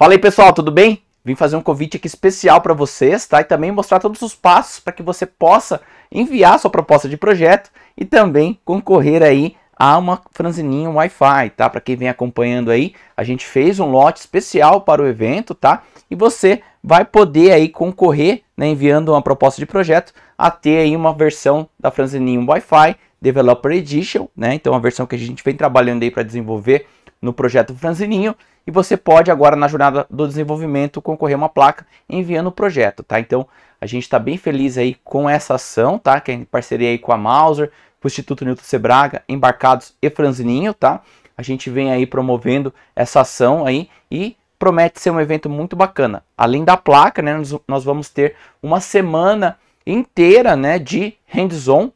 Fala aí pessoal, tudo bem? Vim fazer um convite aqui especial para vocês, tá? E também mostrar todos os passos para que você possa enviar sua proposta de projeto e também concorrer aí a uma franzininha Wi-Fi, tá? Para quem vem acompanhando aí, a gente fez um lote especial para o evento, tá? E você vai poder aí concorrer, né, enviando uma proposta de projeto a ter aí uma versão da franzininha Wi-Fi Developer Edition, né? Então a versão que a gente vem trabalhando aí para desenvolver no projeto Franzininho e você pode agora na jornada do desenvolvimento concorrer uma placa enviando o projeto, tá? Então a gente está bem feliz aí com essa ação, tá? Que é em parceria aí com a Mauser, com o Instituto Newton Sebraga, Embarcados e Franzininho, tá? A gente vem aí promovendo essa ação aí e promete ser um evento muito bacana. Além da placa, né, nós vamos ter uma semana inteira, né, de hands-on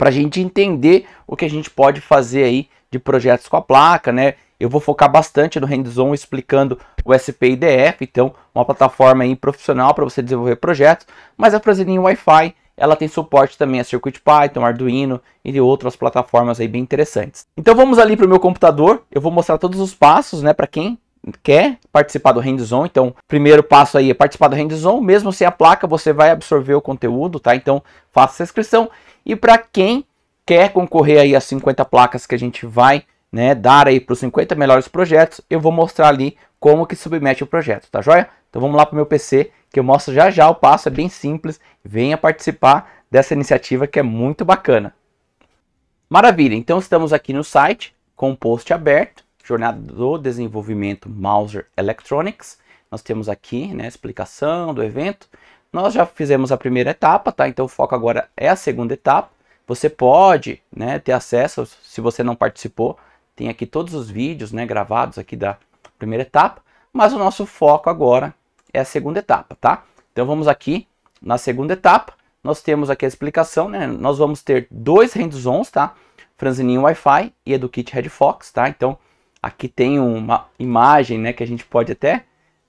para a gente entender o que a gente pode fazer aí de projetos com a placa, né? Eu vou focar bastante no hands-on explicando o SPIDF, então uma plataforma aí profissional para você desenvolver projetos, mas a Fraselinho Wi-Fi ela tem suporte também a Circuit Python, Arduino e de outras plataformas aí bem interessantes. Então vamos ali para o meu computador, eu vou mostrar todos os passos, né, para quem quer participar do hands-on, então primeiro passo aí é participar do hands-on, mesmo sem a placa você vai absorver o conteúdo, tá? Então faça essa inscrição e para quem quer concorrer aí às 50 placas que a gente vai né, dar aí para os 50 melhores projetos, eu vou mostrar ali como que submete o projeto, tá joia? Então vamos lá para o meu PC que eu mostro já já o passo, é bem simples, venha participar dessa iniciativa que é muito bacana. Maravilha, então estamos aqui no site com o post aberto, jornada do desenvolvimento Mouser Electronics. Nós temos aqui né, a explicação do evento. Nós já fizemos a primeira etapa, tá? Então o foco agora é a segunda etapa. Você pode né, ter acesso, se você não participou, tem aqui todos os vídeos né, gravados aqui da primeira etapa. Mas o nosso foco agora é a segunda etapa, tá? Então vamos aqui na segunda etapa. Nós temos aqui a explicação, né? Nós vamos ter dois hands-ons, tá? Franzininho Wi-Fi e EduKit Red Fox, tá? Então Aqui tem uma imagem, né, que a gente pode até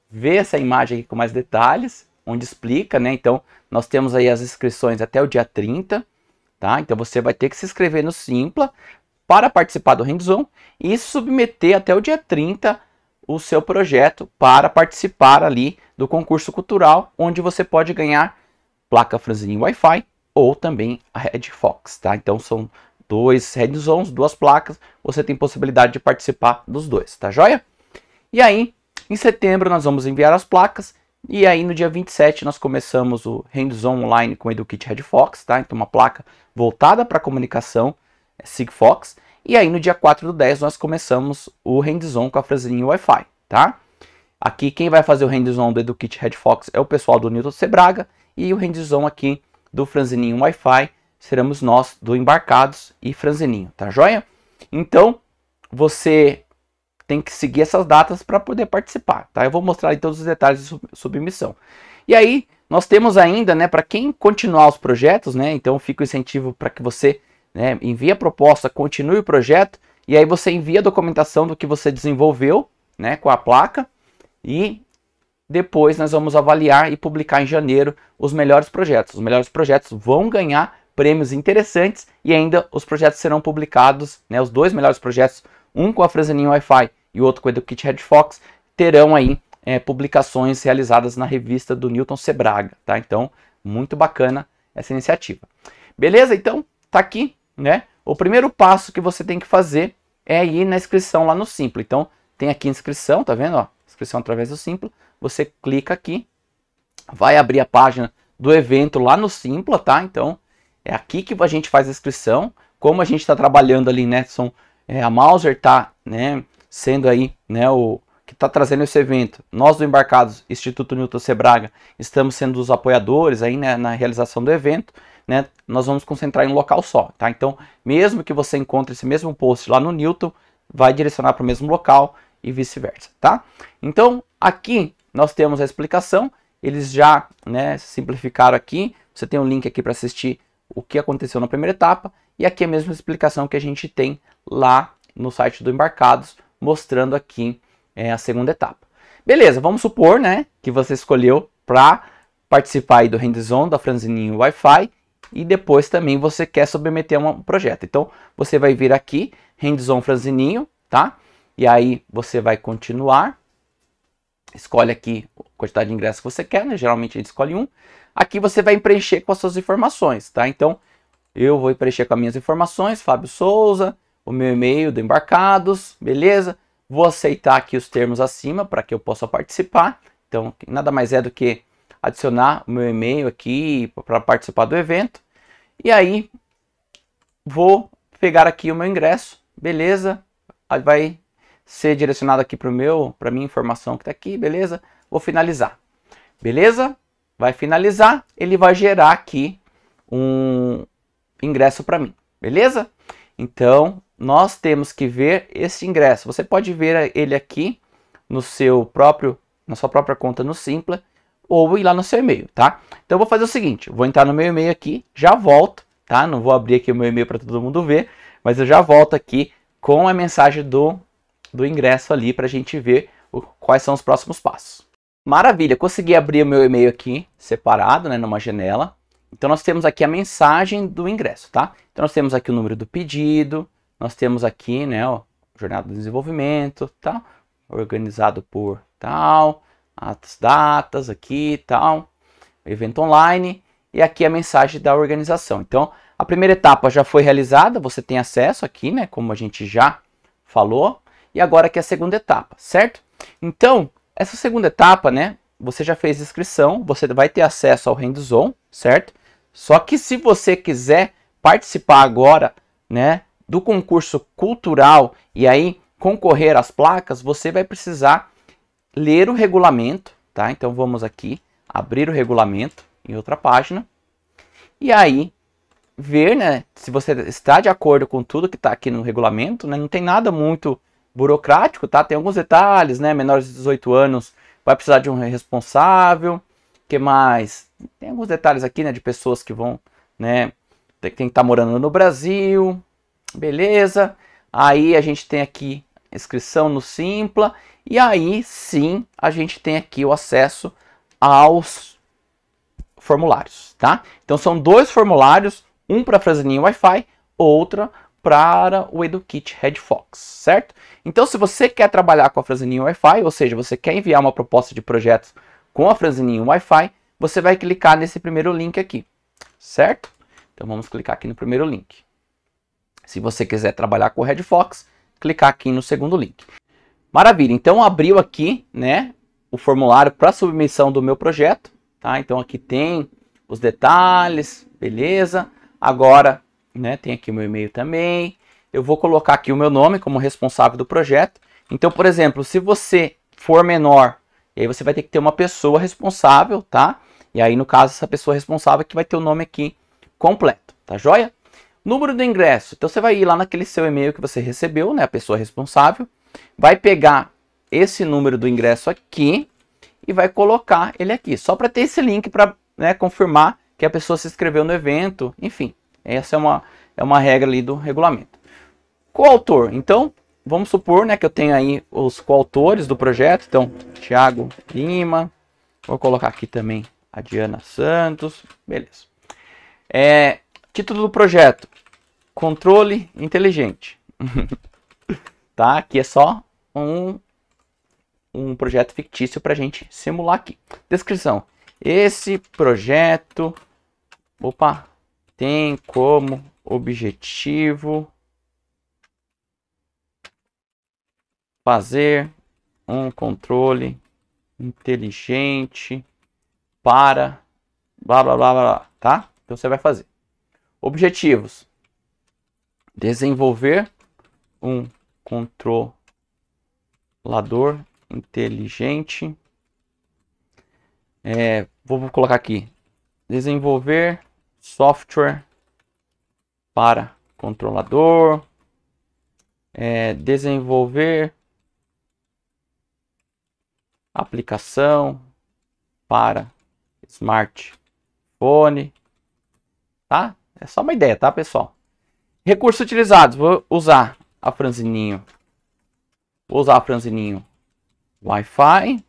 ver essa imagem aqui com mais detalhes, onde explica, né? Então, nós temos aí as inscrições até o dia 30, tá? Então, você vai ter que se inscrever no Simpla para participar do Handzone e submeter até o dia 30 o seu projeto para participar ali do concurso cultural, onde você pode ganhar placa franzini Wi-Fi ou também a Red Fox, tá? Então, são dois hands-ons, duas placas, você tem possibilidade de participar dos dois, tá joia? E aí, em setembro nós vamos enviar as placas e aí no dia 27 nós começamos o hands-on online com o EduKit Red Fox, tá? Então uma placa voltada para comunicação, é Sigfox. E aí no dia 4 do 10 nós começamos o hands-on com a franzinha Wi-Fi, tá? Aqui quem vai fazer o hands-on do EduKit Red Fox é o pessoal do Newton Sebraga e o hands-on aqui do franzininho Wi-Fi seremos nós do Embarcados e Franzininho, tá joia? Então, você tem que seguir essas datas para poder participar, tá? Eu vou mostrar todos os detalhes de submissão. E aí, nós temos ainda, né, para quem continuar os projetos, né? Então, fica o incentivo para que você né, envie a proposta, continue o projeto, e aí você envia a documentação do que você desenvolveu, né, com a placa, e depois nós vamos avaliar e publicar em janeiro os melhores projetos. Os melhores projetos vão ganhar prêmios interessantes e ainda os projetos serão publicados, né, os dois melhores projetos, um com a Franzaninha Wi-Fi e outro com a EduKit Red Fox, terão aí é, publicações realizadas na revista do Newton Sebraga, tá? Então, muito bacana essa iniciativa. Beleza? Então, tá aqui, né? O primeiro passo que você tem que fazer é ir na inscrição lá no Simpla. Então, tem aqui inscrição, tá vendo? Ó, inscrição através do Simpla. Você clica aqui, vai abrir a página do evento lá no Simpla, tá? Então, é aqui que a gente faz a inscrição. Como a gente está trabalhando ali, né? São, é, a Mauser está né, sendo aí né, o que está trazendo esse evento. Nós do Embarcados, Instituto Newton Sebraga, estamos sendo os apoiadores aí né, na realização do evento. Né, nós vamos concentrar em um local só, tá? Então, mesmo que você encontre esse mesmo post lá no Newton, vai direcionar para o mesmo local e vice-versa, tá? Então, aqui nós temos a explicação, eles já né, simplificaram aqui, você tem um link aqui para assistir o que aconteceu na primeira etapa e aqui é a mesma explicação que a gente tem lá no site do Embarcados, mostrando aqui é, a segunda etapa. Beleza, vamos supor né, que você escolheu para participar aí do Rendzone, da Franzininho Wi-Fi e depois também você quer submeter um projeto. Então você vai vir aqui, Rendzone Franzininho, tá? E aí você vai continuar escolhe aqui a quantidade de ingressos que você quer, né? Geralmente a gente escolhe um. Aqui você vai preencher com as suas informações, tá? Então, eu vou preencher com as minhas informações, Fábio Souza, o meu e-mail do Embarcados, beleza? Vou aceitar aqui os termos acima para que eu possa participar. Então, nada mais é do que adicionar o meu e-mail aqui para participar do evento. E aí, vou pegar aqui o meu ingresso, beleza? Vai ser direcionado aqui para o meu, para minha informação que está aqui, beleza? Vou finalizar. Beleza? Vai finalizar, ele vai gerar aqui um ingresso para mim, beleza? Então, nós temos que ver esse ingresso. Você pode ver ele aqui no seu próprio, na sua própria conta no Simpla ou ir lá no seu e-mail, tá? Então, eu vou fazer o seguinte, vou entrar no meu e-mail aqui, já volto, tá? Não vou abrir aqui o meu e-mail para todo mundo ver, mas eu já volto aqui com a mensagem do do ingresso ali para a gente ver o, quais são os próximos passos. Maravilha, consegui abrir o meu e-mail aqui separado, né, numa janela. Então nós temos aqui a mensagem do ingresso, tá? Então nós temos aqui o número do pedido, nós temos aqui, né, o jornada do desenvolvimento, tá? Organizado por tal, as datas aqui, tal, evento online e aqui a mensagem da organização. Então, a primeira etapa já foi realizada, você tem acesso aqui, né, como a gente já falou, e agora aqui é a segunda etapa, certo? Então, essa segunda etapa, né, você já fez inscrição, você vai ter acesso ao RendoZone, certo? Só que se você quiser participar agora, né, do concurso cultural e aí concorrer às placas, você vai precisar ler o regulamento, tá? Então vamos aqui abrir o regulamento em outra página e aí ver, né, se você está de acordo com tudo que está aqui no regulamento, né? Não tem nada muito burocrático, tá? Tem alguns detalhes, né? Menores de 18 anos vai precisar de um responsável. que mais? Tem alguns detalhes aqui, né? De pessoas que vão, né? Tem, que estar tá morando no Brasil. Beleza. Aí a gente tem aqui inscrição no Simpla. E aí sim a gente tem aqui o acesso aos formulários, tá? Então são dois formulários, um para a Wi-Fi, outra para o EduKit Red Fox, certo? Então, se você quer trabalhar com a Franzininha Wi-Fi, ou seja, você quer enviar uma proposta de projetos com a Franzininha Wi-Fi, você vai clicar nesse primeiro link aqui, certo? Então, vamos clicar aqui no primeiro link. Se você quiser trabalhar com o Red Fox, clicar aqui no segundo link. Maravilha, então abriu aqui né, o formulário para submissão do meu projeto. Tá? Então aqui tem os detalhes, beleza. Agora né? Tem aqui o meu e-mail também. Eu vou colocar aqui o meu nome como responsável do projeto. Então, por exemplo, se você for menor, e aí você vai ter que ter uma pessoa responsável, tá? E aí, no caso, essa pessoa responsável é que vai ter o nome aqui completo, tá joia? Número do ingresso. Então, você vai ir lá naquele seu e-mail que você recebeu, né? A pessoa responsável. Vai pegar esse número do ingresso aqui e vai colocar ele aqui. Só para ter esse link para né, confirmar que a pessoa se inscreveu no evento, enfim. Essa é uma, é uma regra ali do regulamento. Coautor, então, vamos supor né, que eu tenho aí os coautores do projeto, então, Tiago Lima, vou colocar aqui também a Diana Santos, beleza. É, título do projeto, Controle Inteligente. tá? Aqui é só um, um projeto fictício para a gente simular aqui. Descrição, esse projeto... Opa, tem como objetivo fazer um controle inteligente para blá blá blá blá, tá? Então você vai fazer. Objetivos: desenvolver um controlador inteligente. É, vou colocar aqui: desenvolver software para controlador, é, desenvolver aplicação para smartphone, tá? É só uma ideia, tá, pessoal? Recursos utilizados, vou usar a franzininho, vou usar a franzininho Wi-Fi,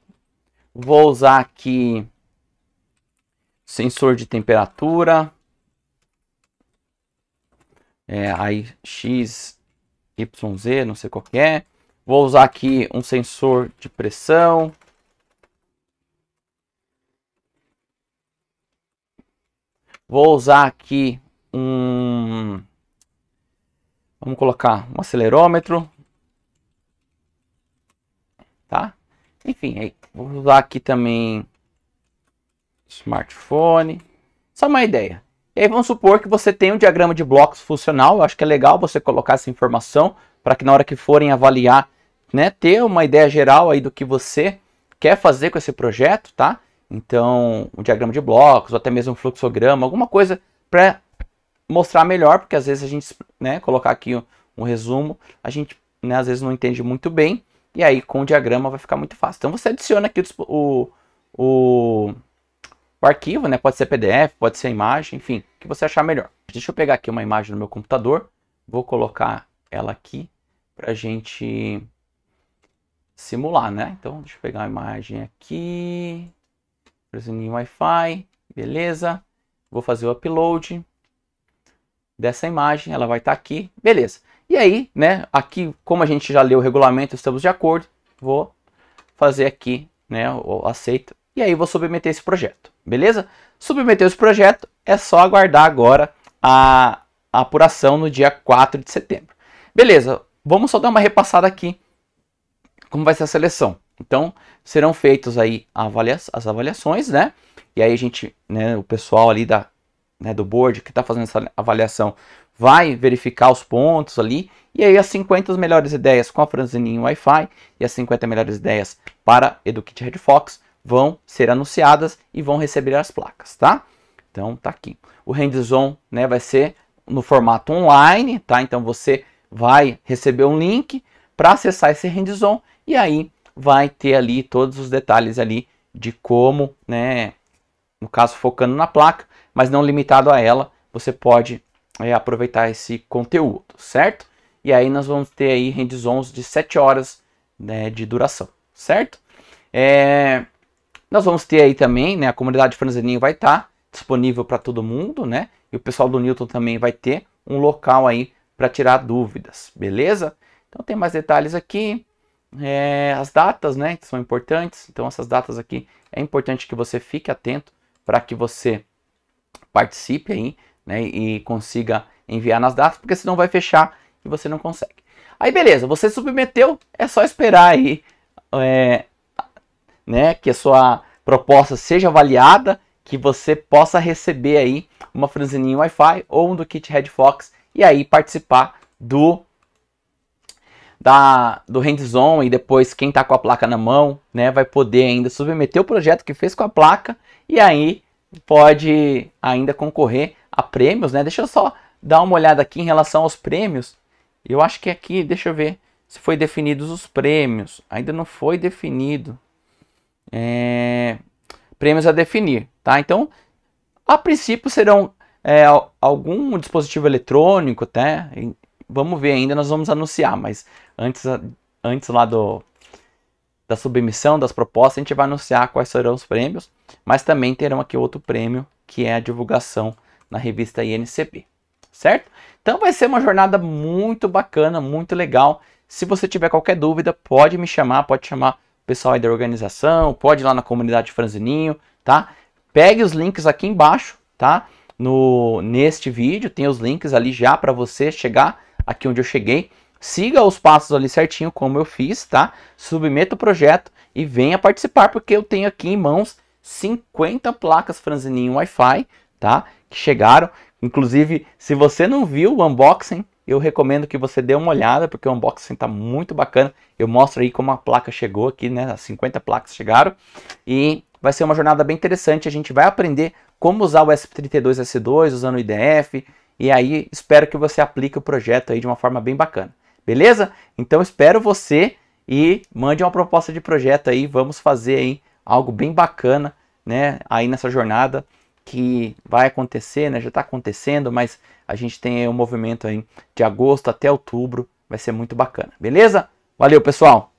vou usar aqui sensor de temperatura, é, aí X, Y, Z, não sei qual que é. Vou usar aqui um sensor de pressão. Vou usar aqui um... Vamos colocar um acelerômetro. Tá? Enfim, aí, vou usar aqui também smartphone. Só uma ideia. E aí vamos supor que você tem um diagrama de blocos funcional, eu acho que é legal você colocar essa informação para que na hora que forem avaliar, né, ter uma ideia geral aí do que você quer fazer com esse projeto, tá? Então, um diagrama de blocos, ou até mesmo um fluxograma, alguma coisa para mostrar melhor, porque às vezes a gente, né, colocar aqui um, um resumo, a gente, né, às vezes não entende muito bem, e aí com o diagrama vai ficar muito fácil. Então você adiciona aqui o, o, o o arquivo, né? Pode ser PDF, pode ser imagem, enfim, o que você achar melhor. Deixa eu pegar aqui uma imagem do meu computador, vou colocar ela aqui para gente simular, né? Então, deixa eu pegar a imagem aqui, presionar Wi-Fi, beleza. Vou fazer o upload dessa imagem, ela vai estar tá aqui, beleza. E aí, né, aqui, como a gente já leu o regulamento, estamos de acordo, vou fazer aqui, né, o aceito, e aí vou submeter esse projeto. Beleza? Submeteu esse projeto, é só aguardar agora a, a apuração no dia 4 de setembro. Beleza, vamos só dar uma repassada aqui como vai ser a seleção. Então, serão feitas aí avalia as avaliações, né? E aí a gente, né, o pessoal ali da, né, do board que está fazendo essa avaliação vai verificar os pontos ali. E aí as 50 melhores ideias com a franzininha Wi-Fi e as 50 melhores ideias para EduKit Red Fox vão ser anunciadas e vão receber as placas, tá? Então tá aqui. O hands-on né, vai ser no formato online, tá? Então você vai receber um link para acessar esse hands-on e aí vai ter ali todos os detalhes ali de como, né, no caso focando na placa, mas não limitado a ela, você pode é, aproveitar esse conteúdo, certo? E aí nós vamos ter aí hands-ons de 7 horas né, de duração, certo? É, nós vamos ter aí também, né? A comunidade Franzininho vai estar tá disponível para todo mundo, né? E o pessoal do Newton também vai ter um local aí para tirar dúvidas, beleza? Então tem mais detalhes aqui. É, as datas, né, que são importantes. Então essas datas aqui é importante que você fique atento para que você participe aí, né, e consiga enviar nas datas, porque senão vai fechar e você não consegue. Aí beleza, você submeteu, é só esperar aí é, né, que a sua proposta seja avaliada, que você possa receber aí uma franzininha Wi-Fi ou um do kit Red Fox e aí participar do da, do hands-on e depois quem está com a placa na mão, né, vai poder ainda submeter o projeto que fez com a placa e aí pode ainda concorrer a prêmios, né? Deixa eu só dar uma olhada aqui em relação aos prêmios. Eu acho que aqui, deixa eu ver se foi definidos os prêmios. Ainda não foi definido é, prêmios a definir, tá? Então, a princípio serão é, algum dispositivo eletrônico, até, tá? vamos ver ainda, nós vamos anunciar, mas antes, antes lá do, da submissão das propostas, a gente vai anunciar quais serão os prêmios, mas também terão aqui outro prêmio, que é a divulgação na revista INCB, certo? Então vai ser uma jornada muito bacana, muito legal. Se você tiver qualquer dúvida, pode me chamar, pode chamar pessoal aí da organização, pode ir lá na comunidade Franzininho, tá? Pegue os links aqui embaixo, tá? No, neste vídeo, tem os links ali já para você chegar aqui onde eu cheguei. Siga os passos ali certinho, como eu fiz, tá? Submeta o projeto e venha participar, porque eu tenho aqui em mãos 50 placas Franzininho Wi-Fi, tá? Que chegaram. Inclusive, se você não viu o unboxing, eu recomendo que você dê uma olhada, porque o unboxing está muito bacana. Eu mostro aí como a placa chegou aqui, né? As 50 placas chegaram. E vai ser uma jornada bem interessante. A gente vai aprender como usar o S32S2 usando o IDF. E aí espero que você aplique o projeto aí de uma forma bem bacana. Beleza? Então espero você e mande uma proposta de projeto aí. Vamos fazer aí algo bem bacana, né? Aí nessa jornada que vai acontecer, né? Já está acontecendo, mas a gente tem o um movimento aí de agosto até outubro, vai ser muito bacana, beleza? Valeu, pessoal!